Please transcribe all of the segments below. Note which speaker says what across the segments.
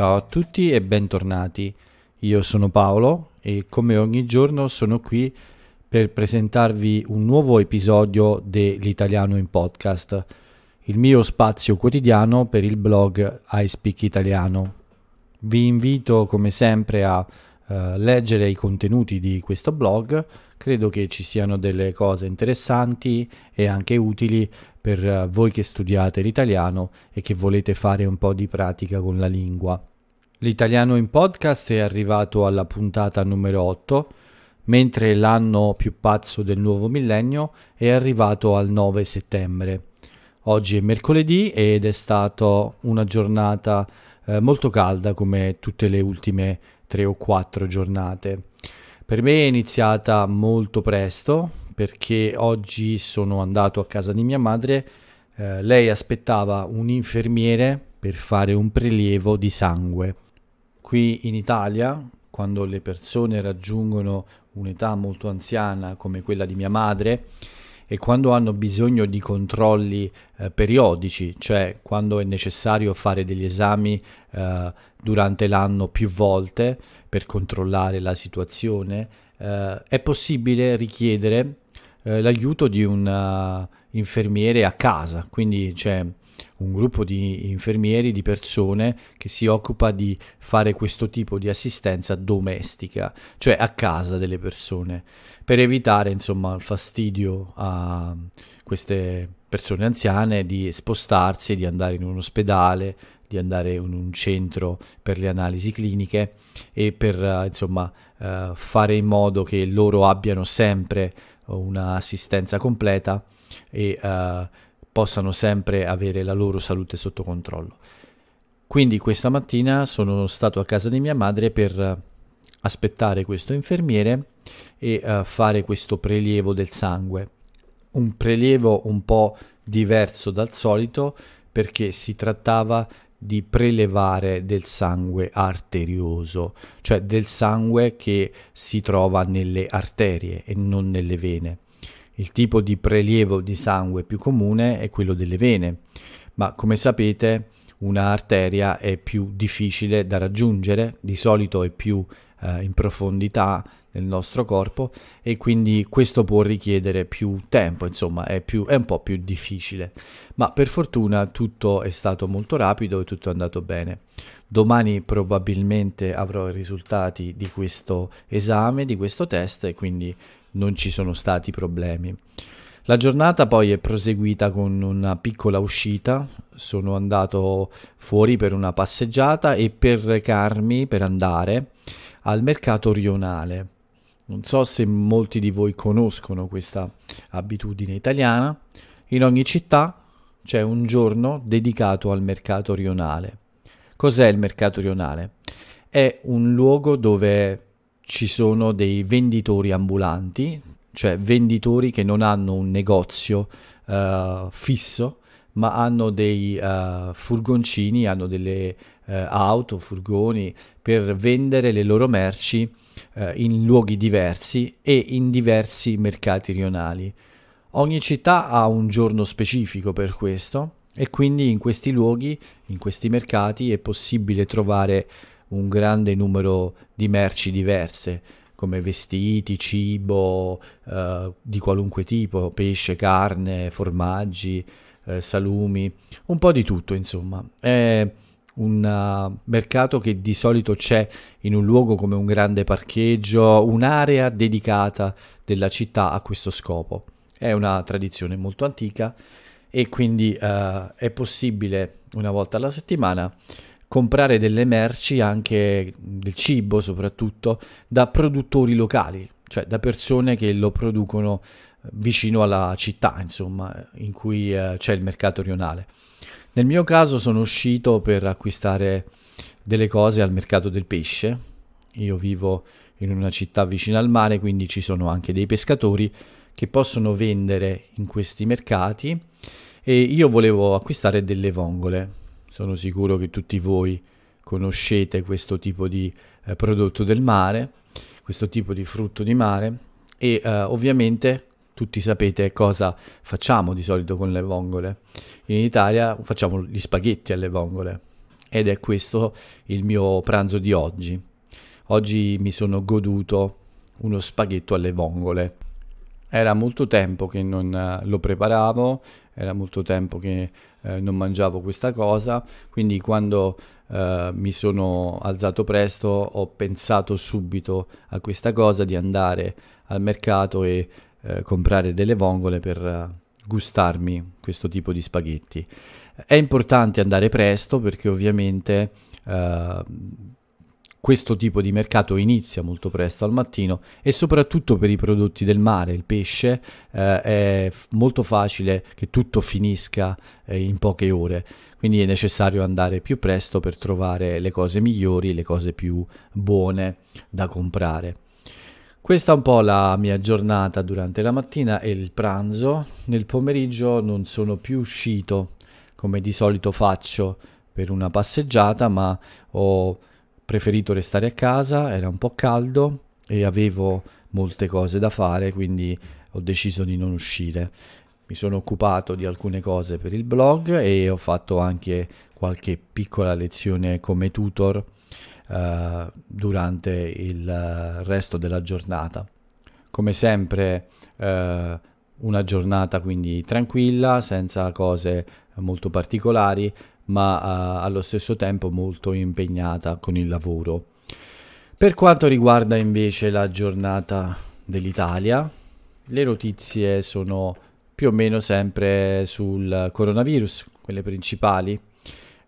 Speaker 1: Ciao a tutti e bentornati. Io sono Paolo e come ogni giorno sono qui per presentarvi un nuovo episodio dell'Italiano in podcast, il mio spazio quotidiano per il blog I Speak Italiano. Vi invito come sempre a eh, leggere i contenuti di questo blog, credo che ci siano delle cose interessanti e anche utili per eh, voi che studiate l'italiano e che volete fare un po' di pratica con la lingua. L'italiano in podcast è arrivato alla puntata numero 8, mentre l'anno più pazzo del nuovo millennio è arrivato al 9 settembre. Oggi è mercoledì ed è stata una giornata eh, molto calda come tutte le ultime 3 o 4 giornate. Per me è iniziata molto presto perché oggi sono andato a casa di mia madre, eh, lei aspettava un infermiere per fare un prelievo di sangue Qui in Italia, quando le persone raggiungono un'età molto anziana come quella di mia madre e quando hanno bisogno di controlli eh, periodici, cioè quando è necessario fare degli esami eh, durante l'anno più volte per controllare la situazione, eh, è possibile richiedere eh, l'aiuto di un eh, infermiere a casa, quindi c'è un gruppo di infermieri, di persone che si occupa di fare questo tipo di assistenza domestica, cioè a casa delle persone, per evitare insomma il fastidio a queste persone anziane di spostarsi, di andare in un ospedale, di andare in un centro per le analisi cliniche e per eh, insomma fare in modo che loro abbiano sempre un'assistenza completa e eh, possano sempre avere la loro salute sotto controllo. Quindi questa mattina sono stato a casa di mia madre per eh, aspettare questo infermiere e uh, fare questo prelievo del sangue. Un prelievo un po' diverso dal solito perché si trattava di prelevare del sangue arterioso, cioè del sangue che si trova nelle arterie e non nelle vene. Il tipo di prelievo di sangue più comune è quello delle vene, ma come sapete una arteria è più difficile da raggiungere, di solito è più eh, in profondità nel nostro corpo e quindi questo può richiedere più tempo, insomma è, più, è un po' più difficile. Ma per fortuna tutto è stato molto rapido e tutto è andato bene. Domani probabilmente avrò i risultati di questo esame, di questo test e quindi non ci sono stati problemi. La giornata poi è proseguita con una piccola uscita, sono andato fuori per una passeggiata e per recarmi, per andare al mercato rionale. Non so se molti di voi conoscono questa abitudine italiana. In ogni città c'è un giorno dedicato al mercato rionale. Cos'è il mercato rionale? È un luogo dove ci sono dei venditori ambulanti, cioè venditori che non hanno un negozio eh, fisso, ma hanno dei uh, furgoncini, hanno delle uh, auto, furgoni per vendere le loro merci uh, in luoghi diversi e in diversi mercati rionali. Ogni città ha un giorno specifico per questo e quindi in questi luoghi, in questi mercati è possibile trovare un grande numero di merci diverse come vestiti, cibo eh, di qualunque tipo, pesce, carne, formaggi, eh, salumi, un po' di tutto insomma. È un uh, mercato che di solito c'è in un luogo come un grande parcheggio, un'area dedicata della città a questo scopo. È una tradizione molto antica e quindi uh, è possibile una volta alla settimana comprare delle merci, anche del cibo soprattutto, da produttori locali, cioè da persone che lo producono vicino alla città, insomma, in cui eh, c'è il mercato rionale. Nel mio caso sono uscito per acquistare delle cose al mercato del pesce. Io vivo in una città vicino al mare, quindi ci sono anche dei pescatori che possono vendere in questi mercati e io volevo acquistare delle vongole. Sono sicuro che tutti voi conoscete questo tipo di eh, prodotto del mare, questo tipo di frutto di mare e eh, ovviamente tutti sapete cosa facciamo di solito con le vongole. In Italia facciamo gli spaghetti alle vongole ed è questo il mio pranzo di oggi. Oggi mi sono goduto uno spaghetto alle vongole. Era molto tempo che non eh, lo preparavo, era molto tempo che eh, non mangiavo questa cosa, quindi quando eh, mi sono alzato presto ho pensato subito a questa cosa di andare al mercato e eh, comprare delle vongole per eh, gustarmi questo tipo di spaghetti. È importante andare presto perché ovviamente eh, questo tipo di mercato inizia molto presto al mattino e soprattutto per i prodotti del mare, il pesce, eh, è molto facile che tutto finisca eh, in poche ore, quindi è necessario andare più presto per trovare le cose migliori, le cose più buone da comprare. Questa è un po' la mia giornata durante la mattina e il pranzo. Nel pomeriggio non sono più uscito come di solito faccio per una passeggiata, ma ho preferito restare a casa, era un po' caldo e avevo molte cose da fare, quindi ho deciso di non uscire. Mi sono occupato di alcune cose per il blog e ho fatto anche qualche piccola lezione come tutor eh, durante il eh, resto della giornata. Come sempre eh, una giornata quindi tranquilla, senza cose molto particolari, ma eh, allo stesso tempo molto impegnata con il lavoro. Per quanto riguarda invece la giornata dell'Italia, le notizie sono più o meno sempre sul coronavirus, quelle principali,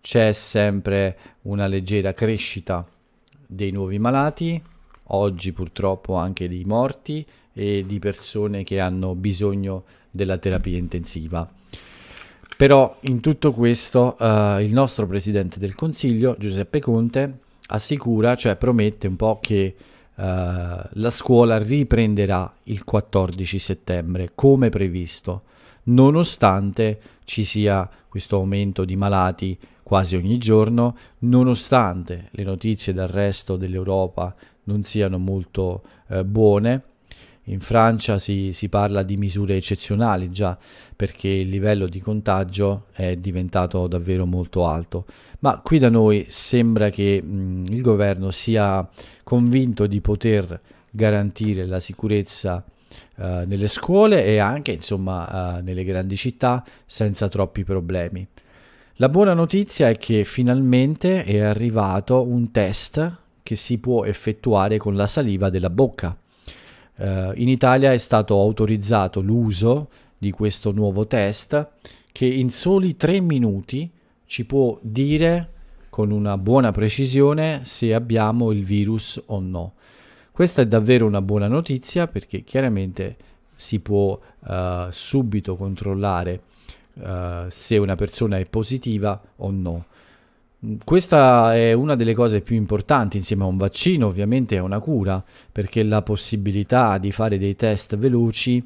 Speaker 1: c'è sempre una leggera crescita dei nuovi malati, oggi purtroppo anche dei morti e di persone che hanno bisogno della terapia intensiva. Però in tutto questo eh, il nostro Presidente del Consiglio, Giuseppe Conte, assicura, cioè promette un po' che Uh, la scuola riprenderà il 14 settembre come previsto, nonostante ci sia questo aumento di malati quasi ogni giorno, nonostante le notizie dal resto dell'Europa non siano molto eh, buone. In Francia si, si, parla di misure eccezionali già perché il livello di contagio è diventato davvero molto alto, ma qui da noi sembra che mh, mm, il governo sia convinto di poter garantire la sicurezza eh, nelle scuole e anche insomma eh, nelle grandi città senza troppi problemi. La buona notizia è che finalmente è arrivato un test che si può effettuare con la saliva della bocca. Eh, in Italia è stato autorizzato l'uso di questo nuovo test che in soli 3 minuti ci può dire con una buona precisione se abbiamo il virus o no. Questa è davvero una buona notizia perché chiaramente si può eh, subito controllare uh, se una persona è positiva o no. Questa è una delle cose più importanti insieme a un vaccino, ovviamente è una cura, perché la possibilità di fare dei test veloci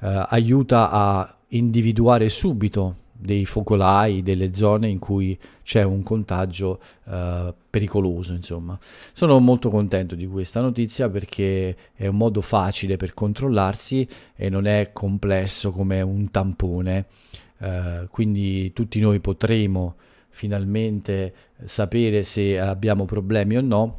Speaker 1: eh, aiuta a individuare subito dei focolai, delle zone in cui c'è un contagio eh, pericoloso, insomma. Sono molto contento di questa notizia perché è un modo facile per controllarsi e non è complesso come un tampone eh, quindi tutti noi potremo finalmente sapere se abbiamo problemi o no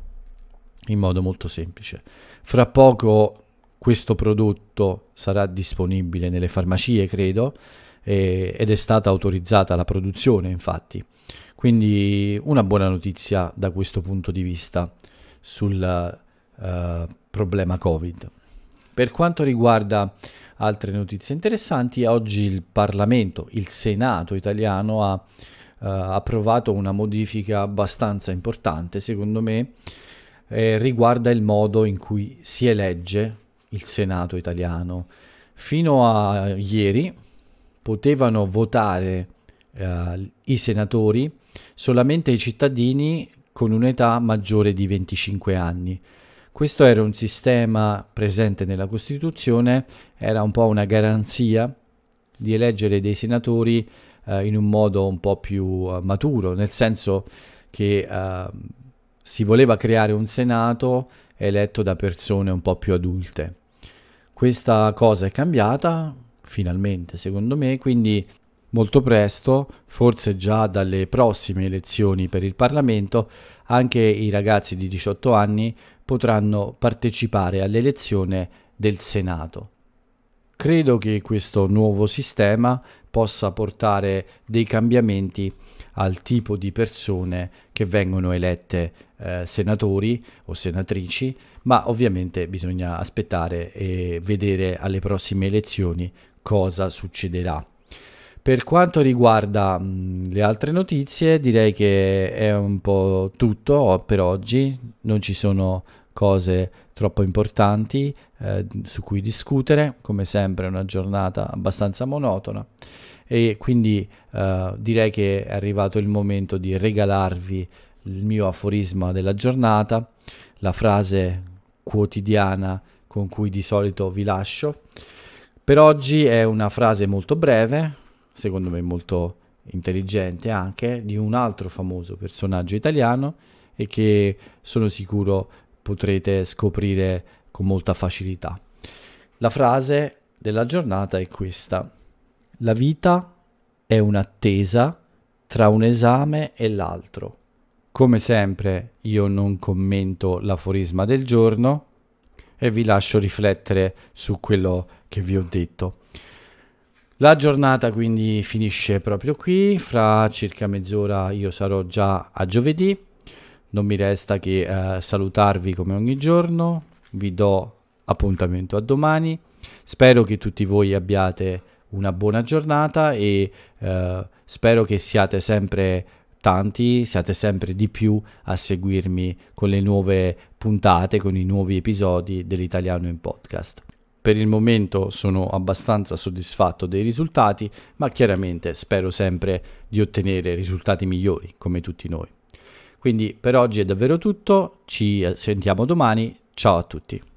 Speaker 1: in modo molto semplice. Fra poco questo prodotto sarà disponibile nelle farmacie, credo, e, ed è stata autorizzata la produzione, infatti. Quindi una buona notizia da questo punto di vista sul uh, problema Covid. Per quanto riguarda altre notizie interessanti, oggi il Parlamento, il Senato italiano ha eh, approvato una modifica abbastanza importante, secondo me, eh, riguarda il modo in cui si elegge il Senato italiano. Fino a ieri potevano votare eh, i senatori solamente i cittadini con un'età maggiore di 25 anni. Questo era un sistema presente nella Costituzione, era un po' una garanzia di eleggere dei senatori eh, in un modo un po' più uh, maturo, nel senso che uh, si voleva creare un Senato eletto da persone un po' più adulte. Questa cosa è cambiata, finalmente secondo me, quindi molto presto, forse già dalle prossime elezioni per il Parlamento, anche i ragazzi di 18 anni potranno partecipare all'elezione del Senato. Credo che questo nuovo sistema possa portare dei cambiamenti al tipo di persone che vengono elette eh, senatori o senatrici, ma ovviamente bisogna aspettare e vedere alle prossime elezioni cosa succederà. Per quanto riguarda mh, mm, le altre notizie, direi che è un po' tutto per oggi, non ci sono cose troppo importanti eh, su cui discutere, come sempre è una giornata abbastanza monotona e quindi eh, direi che è arrivato il momento di regalarvi il mio aforisma della giornata, la frase quotidiana con cui di solito vi lascio. Per oggi è una frase molto breve, secondo me molto intelligente anche, di un altro famoso personaggio italiano e che sono sicuro potrete scoprire con molta facilità. La frase della giornata è questa. La vita è un'attesa tra un esame e l'altro. Come sempre io non commento l'aforisma del giorno e vi lascio riflettere su quello che vi ho detto. La giornata quindi finisce proprio qui, fra circa mezz'ora io sarò già a giovedì, non mi resta che eh, salutarvi come ogni giorno, vi do appuntamento a domani, spero che tutti voi abbiate una buona giornata e eh, spero che siate sempre tanti, siate sempre di più a seguirmi con le nuove puntate, con i nuovi episodi dell'italiano in podcast. Per il momento sono abbastanza soddisfatto dei risultati, ma chiaramente spero sempre di ottenere risultati migliori, come tutti noi. Quindi per oggi è davvero tutto, ci sentiamo domani, ciao a tutti.